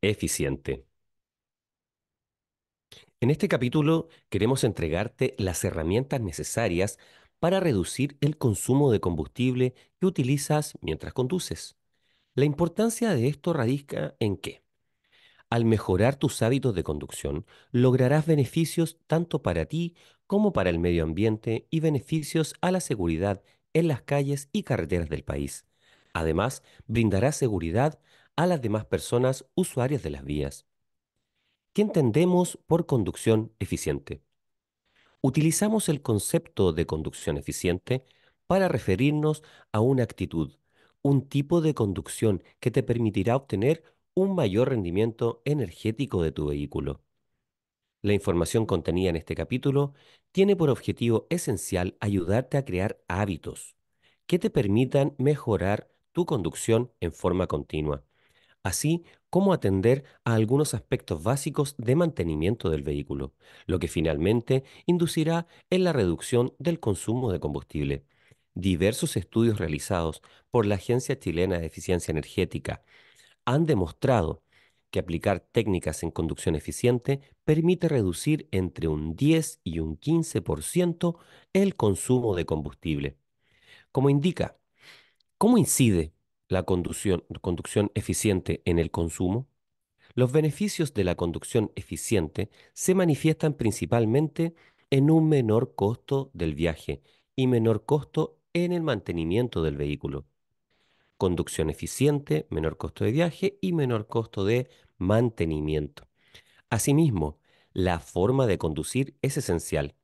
eficiente. En este capítulo queremos entregarte las herramientas necesarias para reducir el consumo de combustible que utilizas mientras conduces. La importancia de esto radica en que, al mejorar tus hábitos de conducción, lograrás beneficios tanto para ti como para el medio ambiente y beneficios a la seguridad en las calles y carreteras del país. Además, brindará seguridad a las demás personas usuarias de las vías. ¿Qué entendemos por conducción eficiente? Utilizamos el concepto de conducción eficiente para referirnos a una actitud, un tipo de conducción que te permitirá obtener un mayor rendimiento energético de tu vehículo. La información contenida en este capítulo tiene por objetivo esencial ayudarte a crear hábitos que te permitan mejorar tu conducción en forma continua así como atender a algunos aspectos básicos de mantenimiento del vehículo, lo que finalmente inducirá en la reducción del consumo de combustible. Diversos estudios realizados por la Agencia Chilena de Eficiencia Energética han demostrado que aplicar técnicas en conducción eficiente permite reducir entre un 10 y un 15% el consumo de combustible. Como indica, ¿cómo incide la conducción, eficiente en el consumo? Los beneficios de la conducción eficiente se manifiestan principalmente en un menor costo del viaje y menor costo en el mantenimiento del vehículo. Conducción eficiente, menor costo de viaje y menor costo de mantenimiento. Asimismo, la forma de conducir es esencial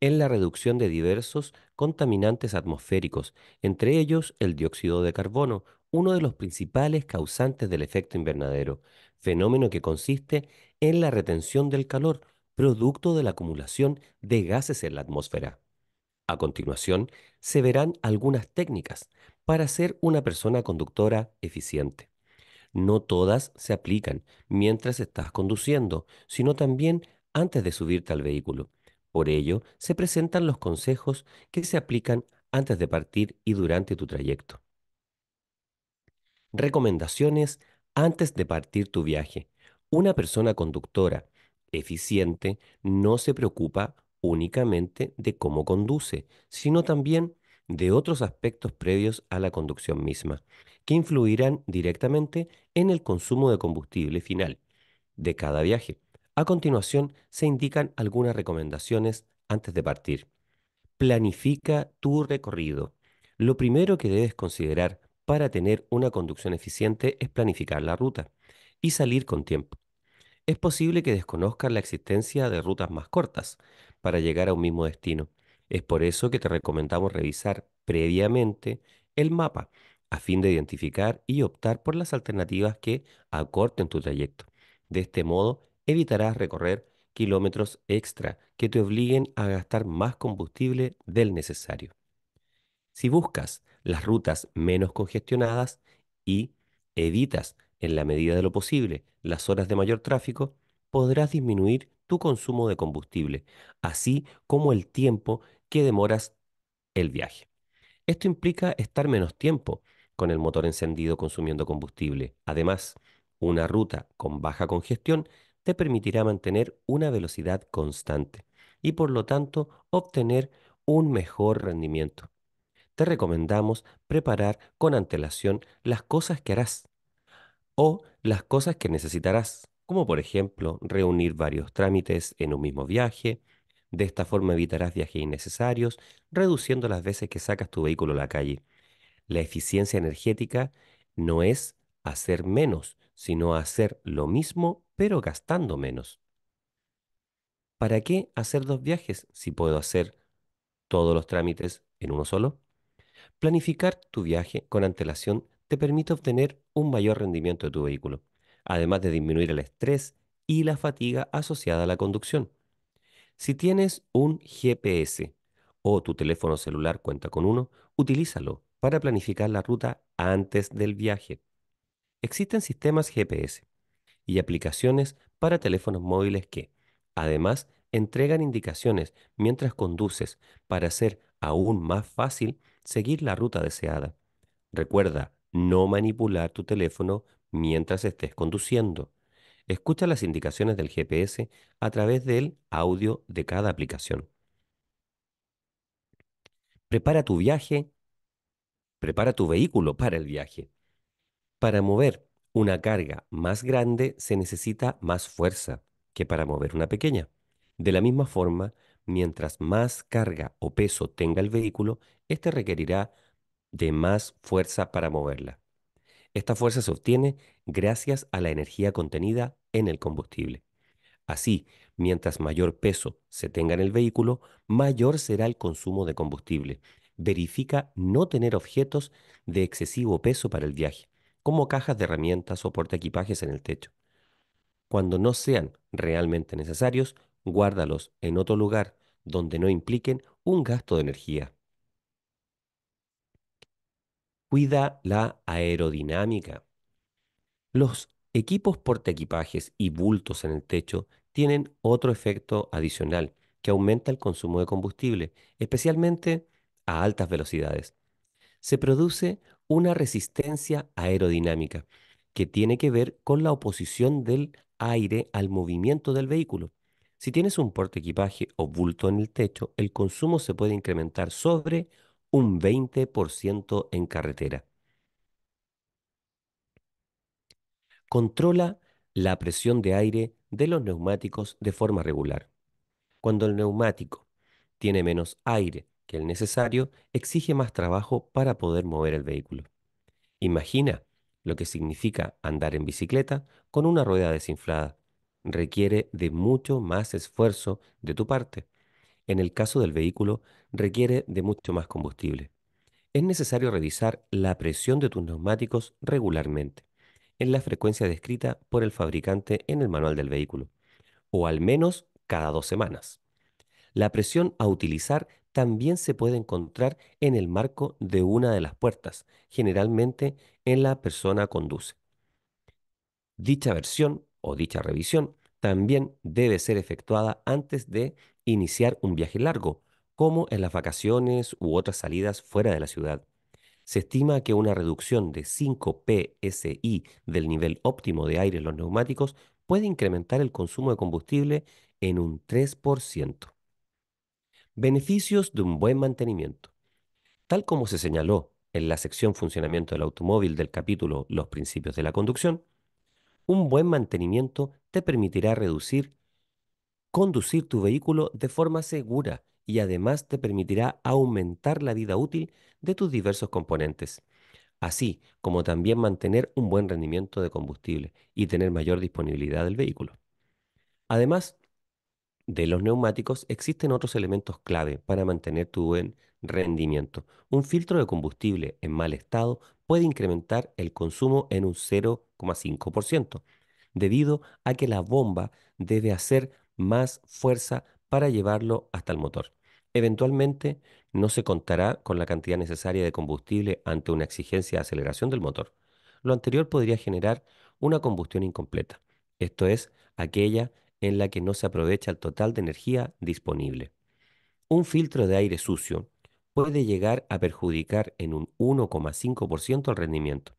en la reducción de diversos contaminantes atmosféricos, entre ellos el dióxido de carbono uno de los principales causantes del efecto invernadero, fenómeno que consiste en la retención del calor, producto de la acumulación de gases en la atmósfera. A continuación, se verán algunas técnicas para ser una persona conductora eficiente. No todas se aplican mientras estás conduciendo, sino también antes de subirte al vehículo. Por ello, se presentan los consejos que se aplican antes de partir y durante tu trayecto recomendaciones antes de partir tu viaje. Una persona conductora eficiente no se preocupa únicamente de cómo conduce, sino también de otros aspectos previos a la conducción misma, que influirán directamente en el consumo de combustible final de cada viaje. A continuación se indican algunas recomendaciones antes de partir. Planifica tu recorrido. Lo primero que debes considerar para tener una conducción eficiente es planificar la ruta y salir con tiempo. Es posible que desconozcas la existencia de rutas más cortas para llegar a un mismo destino. Es por eso que te recomendamos revisar previamente el mapa a fin de identificar y optar por las alternativas que acorten tu trayecto. De este modo, evitarás recorrer kilómetros extra que te obliguen a gastar más combustible del necesario. Si buscas las rutas menos congestionadas y editas en la medida de lo posible, las horas de mayor tráfico, podrás disminuir tu consumo de combustible, así como el tiempo que demoras el viaje. Esto implica estar menos tiempo con el motor encendido consumiendo combustible. Además, una ruta con baja congestión te permitirá mantener una velocidad constante y por lo tanto obtener un mejor rendimiento te recomendamos preparar con antelación las cosas que harás o las cosas que necesitarás, como por ejemplo reunir varios trámites en un mismo viaje. De esta forma evitarás viajes innecesarios, reduciendo las veces que sacas tu vehículo a la calle. La eficiencia energética no es hacer menos, sino hacer lo mismo pero gastando menos. ¿Para qué hacer dos viajes si puedo hacer todos los trámites en uno solo? Planificar tu viaje con antelación te permite obtener un mayor rendimiento de tu vehículo, además de disminuir el estrés y la fatiga asociada a la conducción. Si tienes un GPS o tu teléfono celular cuenta con uno, utilízalo para planificar la ruta antes del viaje. Existen sistemas GPS y aplicaciones para teléfonos móviles que, además, entregan indicaciones mientras conduces para hacer aún más fácil seguir la ruta deseada. Recuerda no manipular tu teléfono mientras estés conduciendo. Escucha las indicaciones del GPS a través del audio de cada aplicación. Prepara tu viaje, prepara tu vehículo para el viaje. Para mover una carga más grande se necesita más fuerza que para mover una pequeña. De la misma forma, mientras más carga o peso tenga el vehículo, este requerirá de más fuerza para moverla. Esta fuerza se obtiene gracias a la energía contenida en el combustible. Así, mientras mayor peso se tenga en el vehículo, mayor será el consumo de combustible. Verifica no tener objetos de excesivo peso para el viaje, como cajas de herramientas o equipajes en el techo. Cuando no sean realmente necesarios, guárdalos en otro lugar donde no impliquen un gasto de energía cuida la aerodinámica. Los equipos equipajes y bultos en el techo tienen otro efecto adicional que aumenta el consumo de combustible, especialmente a altas velocidades. Se produce una resistencia aerodinámica que tiene que ver con la oposición del aire al movimiento del vehículo. Si tienes un porte equipaje o bulto en el techo, el consumo se puede incrementar sobre un 20% en carretera. Controla la presión de aire de los neumáticos de forma regular. Cuando el neumático tiene menos aire que el necesario, exige más trabajo para poder mover el vehículo. Imagina lo que significa andar en bicicleta con una rueda desinflada. Requiere de mucho más esfuerzo de tu parte en el caso del vehículo, requiere de mucho más combustible. Es necesario revisar la presión de tus neumáticos regularmente, en la frecuencia descrita por el fabricante en el manual del vehículo, o al menos cada dos semanas. La presión a utilizar también se puede encontrar en el marco de una de las puertas, generalmente en la persona conduce. Dicha versión o dicha revisión también debe ser efectuada antes de iniciar un viaje largo, como en las vacaciones u otras salidas fuera de la ciudad. Se estima que una reducción de 5 psi del nivel óptimo de aire en los neumáticos puede incrementar el consumo de combustible en un 3%. Beneficios de un buen mantenimiento. Tal como se señaló en la sección funcionamiento del automóvil del capítulo Los principios de la conducción, un buen mantenimiento te permitirá reducir, conducir tu vehículo de forma segura y además te permitirá aumentar la vida útil de tus diversos componentes, así como también mantener un buen rendimiento de combustible y tener mayor disponibilidad del vehículo. Además de los neumáticos, existen otros elementos clave para mantener tu buen rendimiento. Un filtro de combustible en mal estado puede incrementar el consumo en un cero. 5% debido a que la bomba debe hacer más fuerza para llevarlo hasta el motor. Eventualmente, no se contará con la cantidad necesaria de combustible ante una exigencia de aceleración del motor. Lo anterior podría generar una combustión incompleta, esto es, aquella en la que no se aprovecha el total de energía disponible. Un filtro de aire sucio puede llegar a perjudicar en un 1,5% el rendimiento,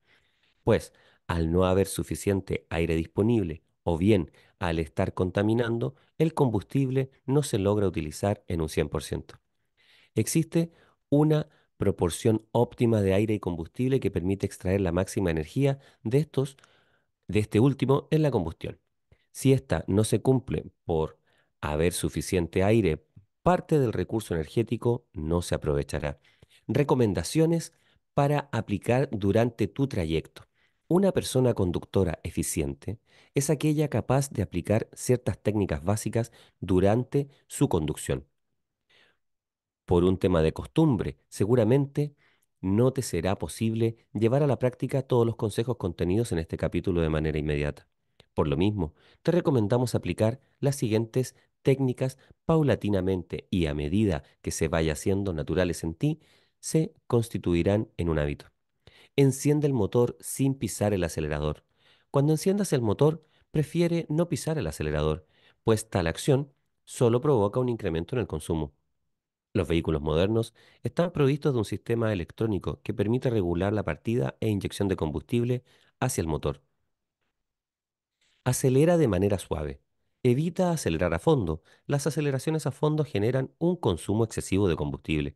pues al no haber suficiente aire disponible o bien al estar contaminando, el combustible no se logra utilizar en un 100%. Existe una proporción óptima de aire y combustible que permite extraer la máxima energía de estos de este último en la combustión. Si esta no se cumple por haber suficiente aire, parte del recurso energético no se aprovechará. Recomendaciones para aplicar durante tu trayecto. Una persona conductora eficiente es aquella capaz de aplicar ciertas técnicas básicas durante su conducción. Por un tema de costumbre, seguramente no te será posible llevar a la práctica todos los consejos contenidos en este capítulo de manera inmediata. Por lo mismo, te recomendamos aplicar las siguientes técnicas paulatinamente y a medida que se vaya haciendo naturales en ti, se constituirán en un hábito. Enciende el motor sin pisar el acelerador. Cuando enciendas el motor, prefiere no pisar el acelerador, pues tal acción solo provoca un incremento en el consumo. Los vehículos modernos están provistos de un sistema electrónico que permite regular la partida e inyección de combustible hacia el motor. Acelera de manera suave. Evita acelerar a fondo. Las aceleraciones a fondo generan un consumo excesivo de combustible.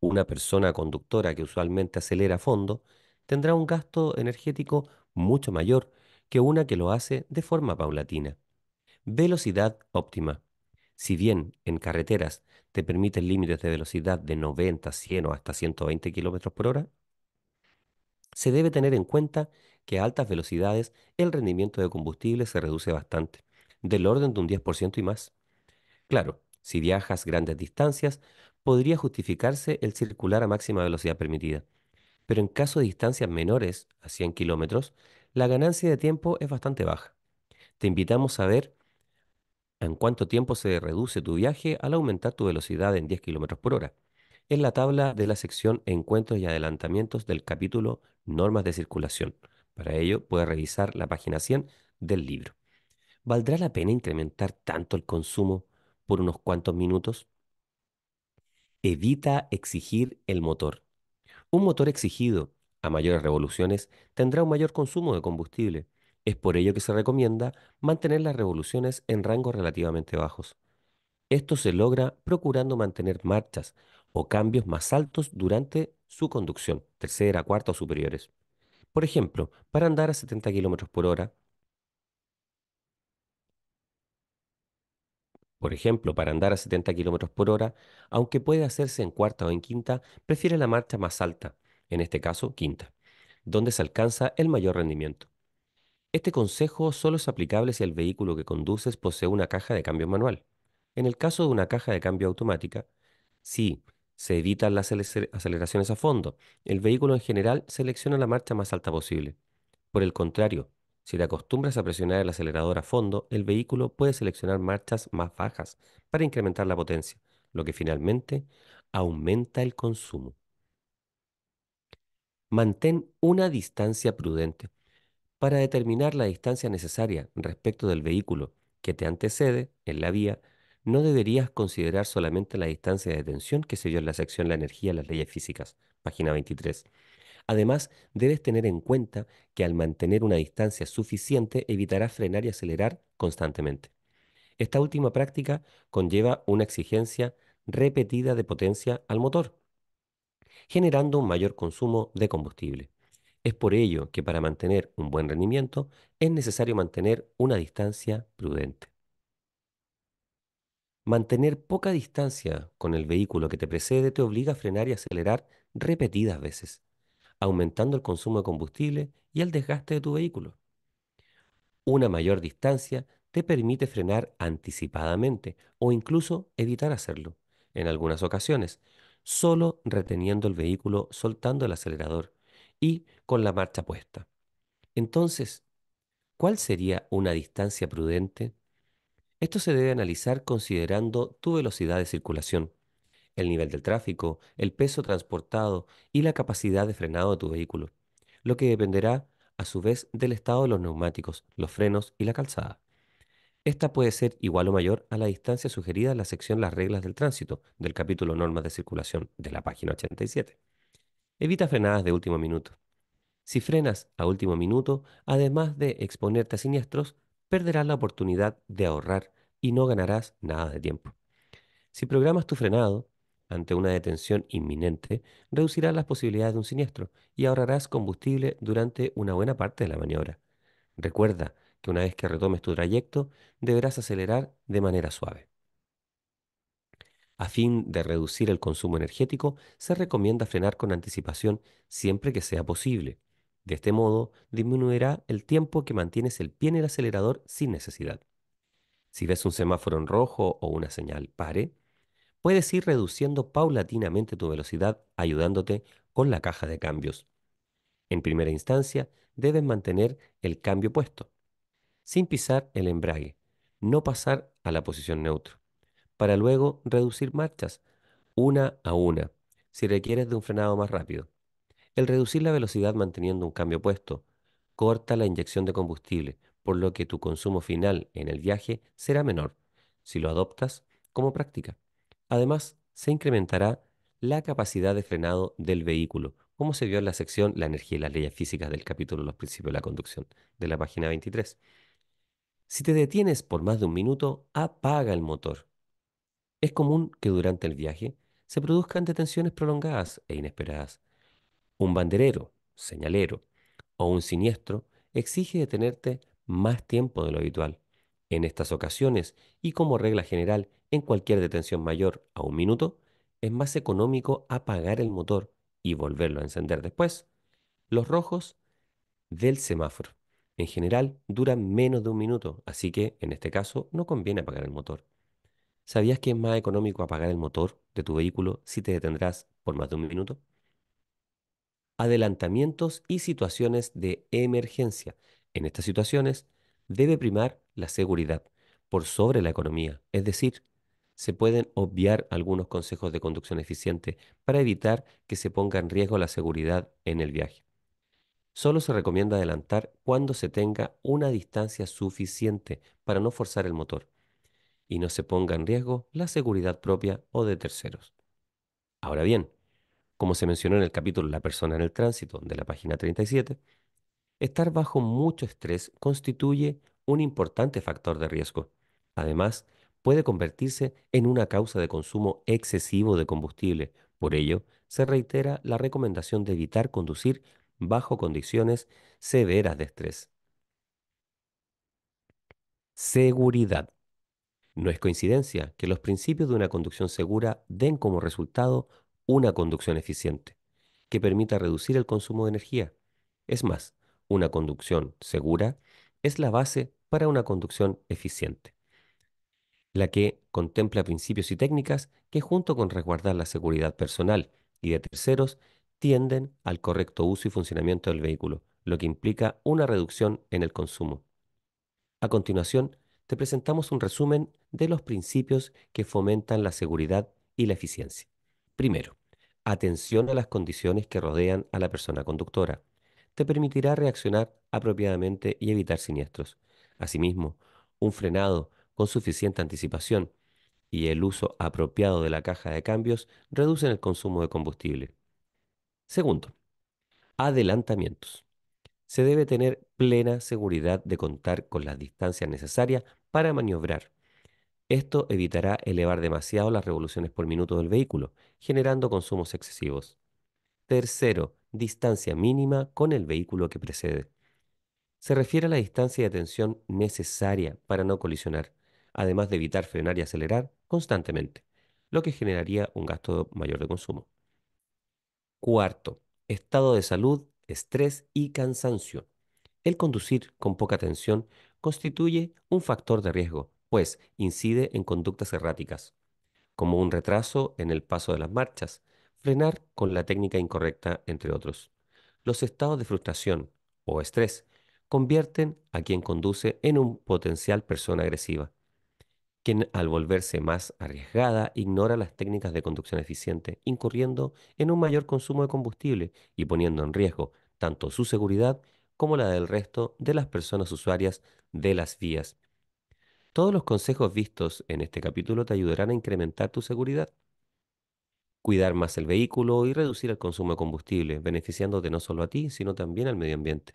Una persona conductora que usualmente acelera a fondo tendrá un gasto energético mucho mayor que una que lo hace de forma paulatina. Velocidad óptima. Si bien en carreteras te permiten límites de velocidad de 90, 100 o hasta 120 km por hora, se debe tener en cuenta que a altas velocidades el rendimiento de combustible se reduce bastante, del orden de un 10% y más. Claro, si viajas grandes distancias, podría justificarse el circular a máxima velocidad permitida pero en caso de distancias menores a 100 kilómetros, la ganancia de tiempo es bastante baja. Te invitamos a ver en cuánto tiempo se reduce tu viaje al aumentar tu velocidad en 10 kilómetros por hora. En la tabla de la sección Encuentros y adelantamientos del capítulo Normas de circulación. Para ello, puedes revisar la página 100 del libro. ¿Valdrá la pena incrementar tanto el consumo por unos cuantos minutos? Evita exigir el motor. Un motor exigido a mayores revoluciones tendrá un mayor consumo de combustible. Es por ello que se recomienda mantener las revoluciones en rangos relativamente bajos. Esto se logra procurando mantener marchas o cambios más altos durante su conducción, tercera, cuarta o superiores. Por ejemplo, para andar a 70 km por hora, Por ejemplo, para andar a 70 km por hora, aunque puede hacerse en cuarta o en quinta, prefiere la marcha más alta, en este caso quinta, donde se alcanza el mayor rendimiento. Este consejo solo es aplicable si el vehículo que conduces posee una caja de cambio manual. En el caso de una caja de cambio automática, si se evitan las aceleraciones a fondo, el vehículo en general selecciona la marcha más alta posible. Por el contrario, si te acostumbras a presionar el acelerador a fondo, el vehículo puede seleccionar marchas más bajas para incrementar la potencia, lo que finalmente aumenta el consumo. Mantén una distancia prudente. Para determinar la distancia necesaria respecto del vehículo que te antecede en la vía, no deberías considerar solamente la distancia de tensión que se dio en la sección La energía, las leyes físicas, página 23, Además, debes tener en cuenta que al mantener una distancia suficiente evitarás frenar y acelerar constantemente. Esta última práctica conlleva una exigencia repetida de potencia al motor, generando un mayor consumo de combustible. Es por ello que para mantener un buen rendimiento es necesario mantener una distancia prudente. Mantener poca distancia con el vehículo que te precede te obliga a frenar y acelerar repetidas veces aumentando el consumo de combustible y el desgaste de tu vehículo. Una mayor distancia te permite frenar anticipadamente o incluso evitar hacerlo, en algunas ocasiones, solo reteniendo el vehículo soltando el acelerador y con la marcha puesta. Entonces, ¿cuál sería una distancia prudente? Esto se debe analizar considerando tu velocidad de circulación, el nivel del tráfico, el peso transportado y la capacidad de frenado de tu vehículo, lo que dependerá a su vez del estado de los neumáticos, los frenos y la calzada. Esta puede ser igual o mayor a la distancia sugerida en la sección Las reglas del tránsito del capítulo Normas de circulación de la página 87. Evita frenadas de último minuto. Si frenas a último minuto, además de exponerte a siniestros, perderás la oportunidad de ahorrar y no ganarás nada de tiempo. Si programas tu frenado, ante una detención inminente, reducirás las posibilidades de un siniestro y ahorrarás combustible durante una buena parte de la maniobra. Recuerda que una vez que retomes tu trayecto, deberás acelerar de manera suave. A fin de reducir el consumo energético, se recomienda frenar con anticipación siempre que sea posible. De este modo, disminuirá el tiempo que mantienes el pie en el acelerador sin necesidad. Si ves un semáforo en rojo o una señal pare, puedes ir reduciendo paulatinamente tu velocidad ayudándote con la caja de cambios. En primera instancia, debes mantener el cambio puesto, sin pisar el embrague, no pasar a la posición neutra, para luego reducir marchas una a una, si requieres de un frenado más rápido. El reducir la velocidad manteniendo un cambio puesto corta la inyección de combustible, por lo que tu consumo final en el viaje será menor, si lo adoptas como práctica. Además, se incrementará la capacidad de frenado del vehículo, como se vio en la sección La energía y las leyes físicas del capítulo Los principios de la conducción, de la página 23. Si te detienes por más de un minuto, apaga el motor. Es común que durante el viaje se produzcan detenciones prolongadas e inesperadas. Un banderero, señalero o un siniestro exige detenerte más tiempo de lo habitual. En estas ocasiones, y como regla general, en cualquier detención mayor a un minuto, es más económico apagar el motor y volverlo a encender después. Los rojos del semáforo en general duran menos de un minuto, así que en este caso no conviene apagar el motor. ¿Sabías que es más económico apagar el motor de tu vehículo si te detendrás por más de un minuto? Adelantamientos y situaciones de emergencia. En estas situaciones debe primar la seguridad por sobre la economía, es decir, se pueden obviar algunos consejos de conducción eficiente para evitar que se ponga en riesgo la seguridad en el viaje. Solo se recomienda adelantar cuando se tenga una distancia suficiente para no forzar el motor y no se ponga en riesgo la seguridad propia o de terceros. Ahora bien, como se mencionó en el capítulo La persona en el tránsito de la página 37, estar bajo mucho estrés constituye un importante factor de riesgo. Además, puede convertirse en una causa de consumo excesivo de combustible. Por ello, se reitera la recomendación de evitar conducir bajo condiciones severas de estrés. Seguridad. No es coincidencia que los principios de una conducción segura den como resultado una conducción eficiente, que permita reducir el consumo de energía. Es más, una conducción segura es la base para una conducción eficiente la que contempla principios y técnicas que junto con resguardar la seguridad personal y de terceros tienden al correcto uso y funcionamiento del vehículo, lo que implica una reducción en el consumo. A continuación, te presentamos un resumen de los principios que fomentan la seguridad y la eficiencia. Primero, atención a las condiciones que rodean a la persona conductora. Te permitirá reaccionar apropiadamente y evitar siniestros. Asimismo, un frenado con suficiente anticipación y el uso apropiado de la caja de cambios reducen el consumo de combustible. Segundo, adelantamientos. Se debe tener plena seguridad de contar con las distancias necesarias para maniobrar. Esto evitará elevar demasiado las revoluciones por minuto del vehículo, generando consumos excesivos. Tercero, distancia mínima con el vehículo que precede. Se refiere a la distancia de atención necesaria para no colisionar además de evitar frenar y acelerar constantemente, lo que generaría un gasto mayor de consumo. Cuarto, estado de salud, estrés y cansancio. El conducir con poca atención constituye un factor de riesgo, pues incide en conductas erráticas, como un retraso en el paso de las marchas, frenar con la técnica incorrecta, entre otros. Los estados de frustración o estrés convierten a quien conduce en un potencial persona agresiva, quien al volverse más arriesgada ignora las técnicas de conducción eficiente, incurriendo en un mayor consumo de combustible y poniendo en riesgo tanto su seguridad como la del resto de las personas usuarias de las vías. Todos los consejos vistos en este capítulo te ayudarán a incrementar tu seguridad, cuidar más el vehículo y reducir el consumo de combustible, beneficiándote no solo a ti, sino también al medio ambiente.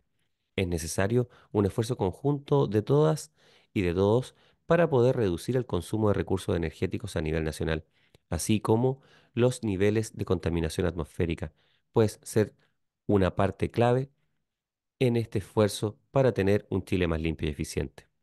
Es necesario un esfuerzo conjunto de todas y de todos para poder reducir el consumo de recursos energéticos a nivel nacional, así como los niveles de contaminación atmosférica, pues ser una parte clave en este esfuerzo para tener un Chile más limpio y eficiente.